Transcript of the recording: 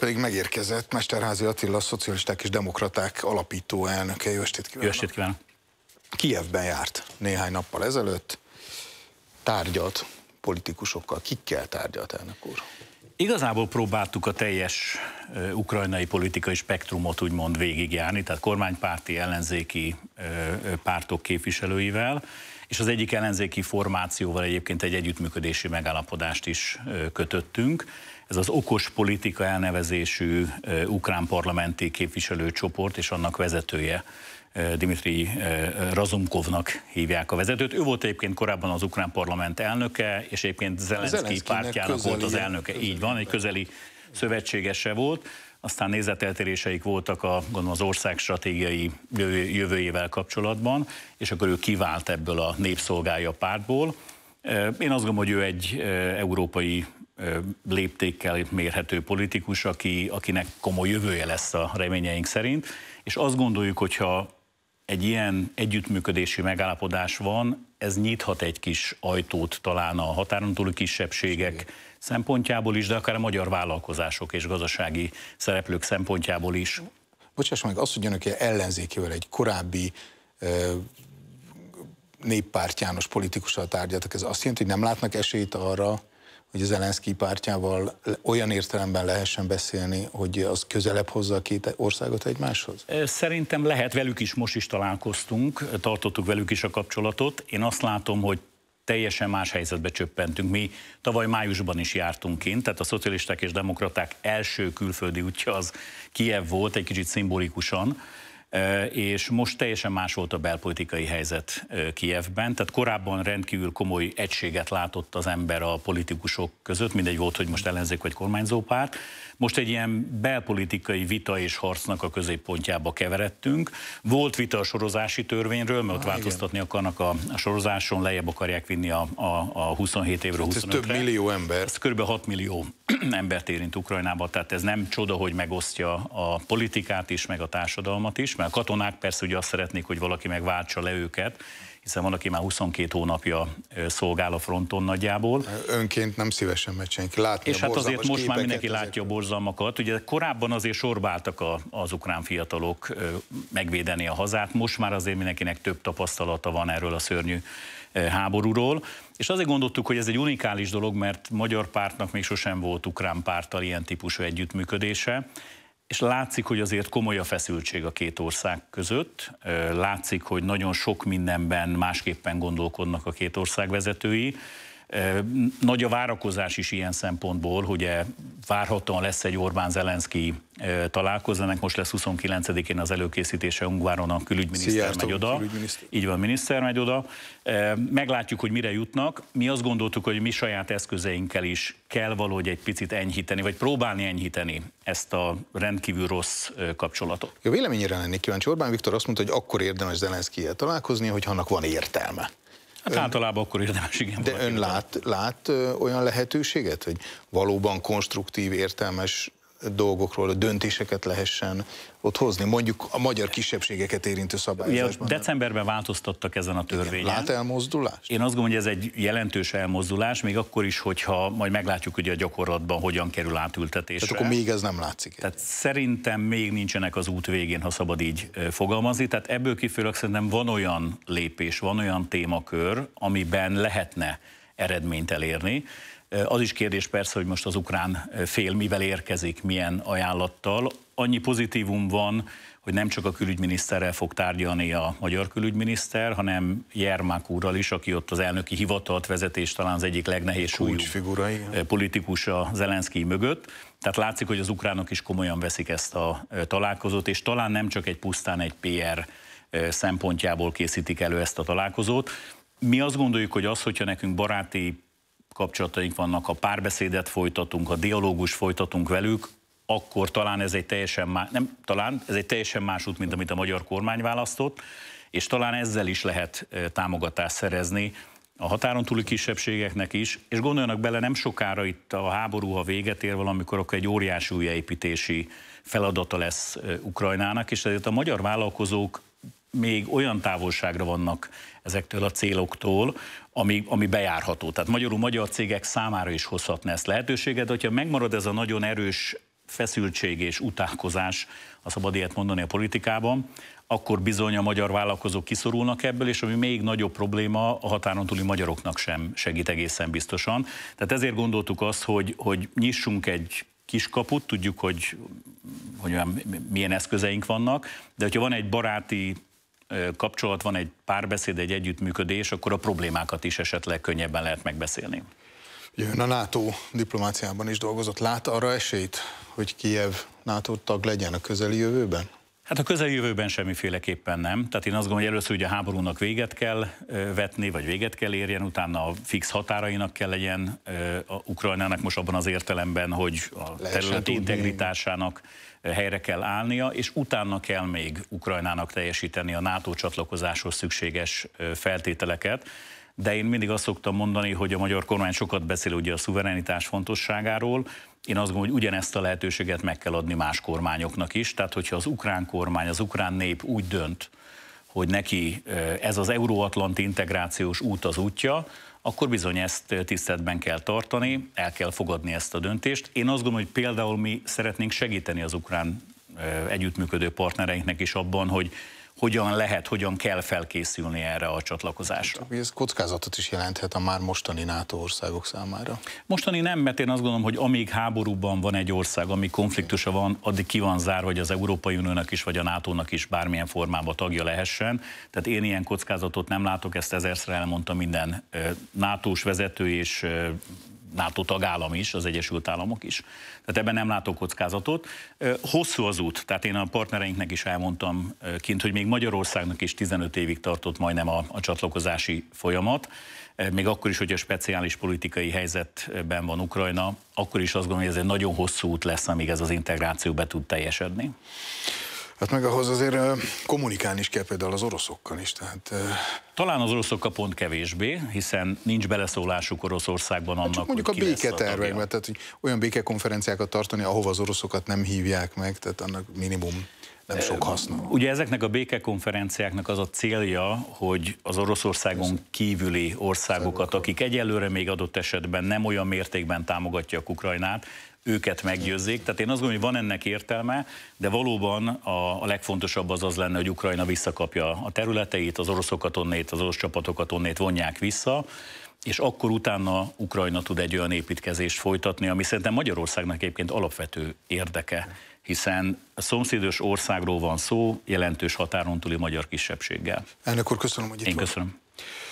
pedig megérkezett Mesterházi Attila, szocialisták és demokraták alapító elnöke. Jó estét kívánok! Jó estét kívánok! Kievben járt néhány nappal ezelőtt, tárgyalt politikusokkal. Kikkel tárgyalt elnök úr? Igazából próbáltuk a teljes ukrajnai politikai spektrumot úgymond végigjárni, tehát kormánypárti, ellenzéki pártok képviselőivel, és az egyik ellenzéki formációval egyébként egy együttműködési megállapodást is kötöttünk. Ez az okos politika elnevezésű ukrán parlamenti képviselőcsoport és annak vezetője Dimitri Razumkovnak hívják a vezetőt. Ő volt egyébként korábban az ukrán parlament elnöke, és egyébként Zelenszky pártjának volt az elnöke. Így van, egy közeli szövetségese volt, aztán nézeteltéréseik voltak a, gondolom, az ország stratégiai jövőjével kapcsolatban, és akkor ő kivált ebből a népszolgálja pártból. Én azt gondolom, hogy ő egy európai léptékkel mérhető politikus, aki, akinek komoly jövője lesz a reményeink szerint, és azt gondoljuk, hogyha egy ilyen együttműködési megállapodás van, ez nyithat egy kis ajtót talán a határon túli kisebbségek Igen. szempontjából is, de akár a magyar vállalkozások és gazdasági szereplők szempontjából is. Bocsáss meg, azt, hogy önök ellenzékével egy korábbi e, néppártyános politikussal tárgyaltak, ez azt jelenti, hogy nem látnak esélyt arra, hogy az Elenszki pártjával olyan értelemben lehessen beszélni, hogy az közelebb hozza a két országot egymáshoz? Szerintem lehet, velük is most is találkoztunk, tartottuk velük is a kapcsolatot. Én azt látom, hogy teljesen más helyzetbe csöppentünk. Mi tavaly májusban is jártunk kint, tehát a szocialisták és demokraták első külföldi útja az Kiev volt, egy kicsit szimbolikusan, és most teljesen más volt a belpolitikai helyzet Kijevben. Tehát korábban rendkívül komoly egységet látott az ember a politikusok között, mindegy volt, hogy most ellenzék vagy kormányzó párt. Most egy ilyen belpolitikai vita és harcnak a középpontjába keveredtünk. Volt vita a sorozási törvényről, mert ah, ott ah, változtatni igen. akarnak a, a sorozáson, lejjebb akarják vinni a, a, a 27 évre, 25 Ez több millió ember. Ez kb. 6 millió embert érint Ukrajnába, tehát ez nem csoda, hogy megosztja a politikát is, meg a társadalmat is, már a katonák persze ugye azt szeretnék, hogy valaki megváltsa le őket, hiszen van, aki már 22 hónapja szolgál a fronton nagyjából. Önként nem szívesen megy senki. Látni és hát azért most már mindenki azért. látja a borzalmakat. Ugye korábban azért sorbáltak a, az ukrán fiatalok megvédeni a hazát, most már azért mindenkinek több tapasztalata van erről a szörnyű háborúról. És azért gondoltuk, hogy ez egy unikális dolog, mert magyar pártnak még sosem volt ukrán párttal ilyen típusú együttműködése, és látszik, hogy azért komoly a feszültség a két ország között. Látszik, hogy nagyon sok mindenben másképpen gondolkodnak a két ország vezetői. Nagy a várakozás is ilyen szempontból, hogy e, várhatóan lesz egy Orbán-Zelenszki találkoznának. Most lesz 29-én az előkészítése Ungváron a külügyminiszter Sziasztok, megy oda. Külügyminiszter. Így van, miniszter megy oda. Meglátjuk, hogy mire jutnak. Mi azt gondoltuk, hogy mi saját eszközeinkkel is kell valahogy egy picit enyhíteni, vagy próbálni enyhíteni ezt a rendkívül rossz kapcsolatot. Jó, véleményére lennék kíváncsi. Orbán Viktor azt mondta, hogy akkor érdemes Zelenszkijel találkozni, hogy annak van értelme. Hát ön, általában akkor érdemes, igen. De ön lát, lát olyan lehetőséget, hogy valóban konstruktív, értelmes dolgokról, döntéseket lehessen ott hozni, mondjuk a magyar kisebbségeket érintő szabályozásban. Ugye decemberben változtattak ezen a törvényen. Igen, lát elmozdulást? Én azt gondolom, hogy ez egy jelentős elmozdulás, még akkor is, hogyha majd meglátjuk ugye a gyakorlatban, hogyan kerül átültetésre. Tehát akkor még ez nem látszik. Tehát szerintem még nincsenek az út végén, ha szabad így fogalmazni. Tehát ebből kifolyólag szerintem van olyan lépés, van olyan témakör, amiben lehetne eredményt elérni. Eh, az is kérdés persze, hogy most az ukrán eh, fél mivel érkezik, milyen ajánlattal. Annyi pozitívum van, hogy nem csak a külügyminiszterrel fog tárgyalni a magyar külügyminiszter, hanem Jermák úrral is, aki ott az elnöki hivatalt vezetés talán az egyik legnehéz súlyú eh, politikus a Zelenszkij mögött. Tehát látszik, hogy az ukránok is komolyan veszik ezt a találkozót, és talán nem csak egy pusztán egy PR szempontjából készítik elő ezt a találkozót. Mi azt gondoljuk, hogy az, hogyha nekünk baráti kapcsolataink vannak, ha párbeszédet folytatunk, ha dialógus folytatunk velük, akkor talán ez egy teljesen más, nem talán, ez egy teljesen más út, mint amit a magyar kormány választott, és talán ezzel is lehet támogatást szerezni a határon túli kisebbségeknek is, és gondoljanak bele, nem sokára itt a háború, ha véget ér valamikor, akkor egy óriási újjáépítési feladata lesz Ukrajnának, és ezért a magyar vállalkozók még olyan távolságra vannak ezektől a céloktól, ami, ami bejárható. Tehát magyarul magyar cégek számára is hozhatna ezt lehetőséget, de hogyha megmarad ez a nagyon erős feszültség és utálkozás, a szabad ilyet mondani a politikában, akkor bizony a magyar vállalkozók kiszorulnak ebből, és ami még nagyobb probléma, a határon túli magyaroknak sem segít egészen biztosan. Tehát ezért gondoltuk azt, hogy, hogy nyissunk egy kis kaput, tudjuk, hogy, hogy olyan, milyen eszközeink vannak, de hogyha van egy baráti kapcsolat van, egy párbeszéd, egy együttműködés, akkor a problémákat is esetleg könnyebben lehet megbeszélni. Jön a NATO diplomáciában is dolgozott. Lát arra esélyt, hogy Kiev NATO tag legyen a közeli jövőben? Hát a közeljövőben semmiféleképpen nem. Tehát én azt gondolom, hogy először ugye a háborúnak véget kell vetni, vagy véget kell érjen, utána a fix határainak kell legyen a Ukrajnának most abban az értelemben, hogy a terület integritásának helyre kell állnia, és utána kell még Ukrajnának teljesíteni a NATO csatlakozáshoz szükséges feltételeket de én mindig azt szoktam mondani, hogy a magyar kormány sokat beszél ugye a szuverenitás fontosságáról, én azt gondolom, hogy ugyanezt a lehetőséget meg kell adni más kormányoknak is, tehát hogyha az ukrán kormány, az ukrán nép úgy dönt, hogy neki ez az euróatlanti integrációs út az útja, akkor bizony ezt tiszteletben kell tartani, el kell fogadni ezt a döntést. Én azt gondolom, hogy például mi szeretnénk segíteni az ukrán együttműködő partnereinknek is abban, hogy hogyan lehet, hogyan kell felkészülni erre a csatlakozásra. Ez kockázatot is jelenthet a már mostani NATO országok számára. Mostani nem, mert én azt gondolom, hogy amíg háborúban van egy ország, amíg konfliktusa van, addig ki van zárva, hogy az Európai Uniónak is, vagy a NATO-nak is bármilyen formában tagja lehessen. Tehát én ilyen kockázatot nem látok, ezt ezerszer elmondta minden NATO-s vezető és NATO tagállam is, az Egyesült Államok is. Tehát ebben nem látok kockázatot. Hosszú az út, tehát én a partnereinknek is elmondtam kint, hogy még Magyarországnak is 15 évig tartott majdnem a, a csatlakozási folyamat. Még akkor is, hogy a speciális politikai helyzetben van Ukrajna, akkor is azt gondolom, hogy ez egy nagyon hosszú út lesz, amíg ez az integráció be tud teljesedni. Hát meg ahhoz azért kommunikálni is kell például az oroszokkal is, tehát talán az oroszok pont kevésbé, hiszen nincs beleszólásuk Oroszországban annak, hát csak mondjuk hogy a béketervekben, tehát hogy olyan békekonferenciákat tartani, ahova az oroszokat nem hívják meg, tehát annak minimum nem sok haszna. Ugye ezeknek a békekonferenciáknak az a célja, hogy az Oroszországon kívüli országokat, akik egyelőre még adott esetben nem olyan mértékben támogatják Ukrajnát, őket meggyőzzék. Tehát én azt gondolom, hogy van ennek értelme, de valóban a, legfontosabb az az lenne, hogy Ukrajna visszakapja a területeit, az oroszokat onnét onnét, az orosz csapatokat onnét vonják vissza, és akkor utána Ukrajna tud egy olyan építkezést folytatni, ami szerintem Magyarországnak egyébként alapvető érdeke, hiszen a szomszédos országról van szó, jelentős határon túli magyar kisebbséggel. Elnök úr, köszönöm, hogy itt Én van. köszönöm.